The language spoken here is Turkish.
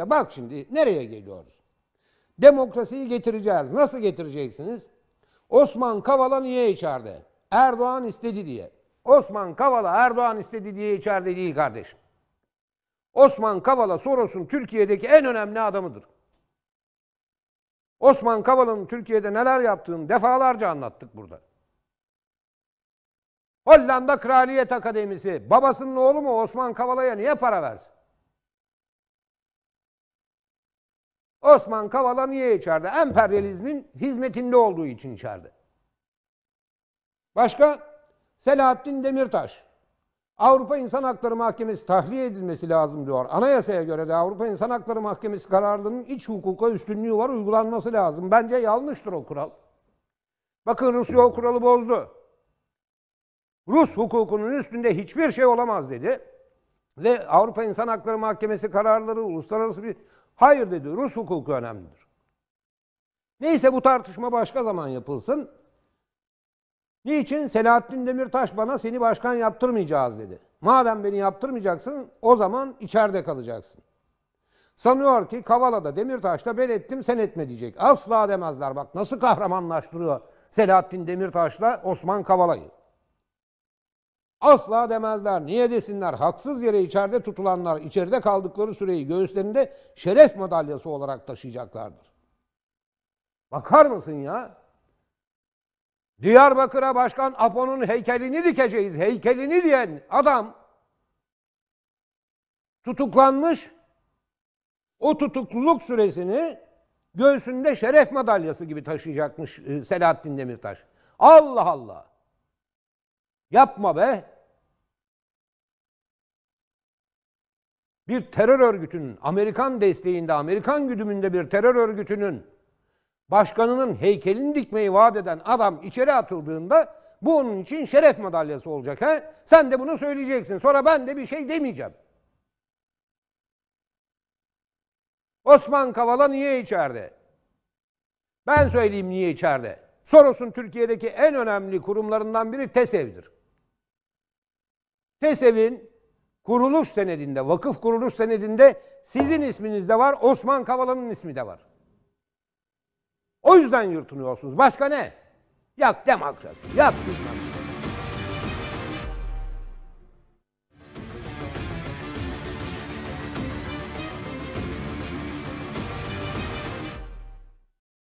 Ya bak şimdi nereye geliyoruz? Demokrasiyi getireceğiz. Nasıl getireceksiniz? Osman Kavala niye içeride? Erdoğan istedi diye. Osman Kavala Erdoğan istedi diye içeride değil kardeşim. Osman Kavala Soros'un Türkiye'deki en önemli adamıdır. Osman Kavala'nın Türkiye'de neler yaptığını defalarca anlattık burada. Hollanda Kraliyet Akademisi babasının oğlu mu Osman Kavala'ya niye para versin? Osman Kavala niye içeride? Emperyalizmin hizmetinde olduğu için içeride. Başka? Selahattin Demirtaş. Avrupa İnsan Hakları Mahkemesi tahliye edilmesi lazım diyor. Anayasaya göre de Avrupa İnsan Hakları Mahkemesi kararlarının iç hukuka üstünlüğü var uygulanması lazım. Bence yanlıştır o kural. Bakın Rusya o kuralı bozdu. Rus hukukunun üstünde hiçbir şey olamaz dedi. Ve Avrupa İnsan Hakları Mahkemesi kararları uluslararası bir Hayır dedi Rus hukuku önemlidir. Neyse bu tartışma başka zaman yapılsın. Niçin? Selahattin Demirtaş bana seni başkan yaptırmayacağız dedi. Madem beni yaptırmayacaksın o zaman içeride kalacaksın. Sanıyor ki Kavala'da Demirtaş'ta ben ettim sen etme diyecek. Asla demezler bak nasıl kahramanlaştırıyor Selahattin Demirtaş'la Osman Kavala'yı. Asla demezler. Niye desinler? Haksız yere içeride tutulanlar içeride kaldıkları süreyi göğüslerinde şeref madalyası olarak taşıyacaklardır. Bakar mısın ya? Diyarbakır'a Başkan Apo'nun heykelini dikeceğiz. Heykelini diyen adam tutuklanmış. O tutukluluk süresini göğsünde şeref madalyası gibi taşıyacakmış e, Selahattin Demirtaş. Allah Allah. Yapma be. Bir terör örgütünün, Amerikan desteğinde, Amerikan güdümünde bir terör örgütünün başkanının heykelini dikmeyi vaat eden adam içeri atıldığında bu onun için şeref madalyası olacak. He? Sen de bunu söyleyeceksin. Sonra ben de bir şey demeyeceğim. Osman Kavala niye içeride? Ben söyleyeyim niye içeride. Soros'un Türkiye'deki en önemli kurumlarından biri TESEV'dir. TESEV'in kuruluş senedinde, vakıf kuruluş senedinde sizin isminiz de var, Osman Kavala'nın ismi de var. O yüzden yırtınıyorsunuz. Başka ne? Yak demokrasi, yak bilmem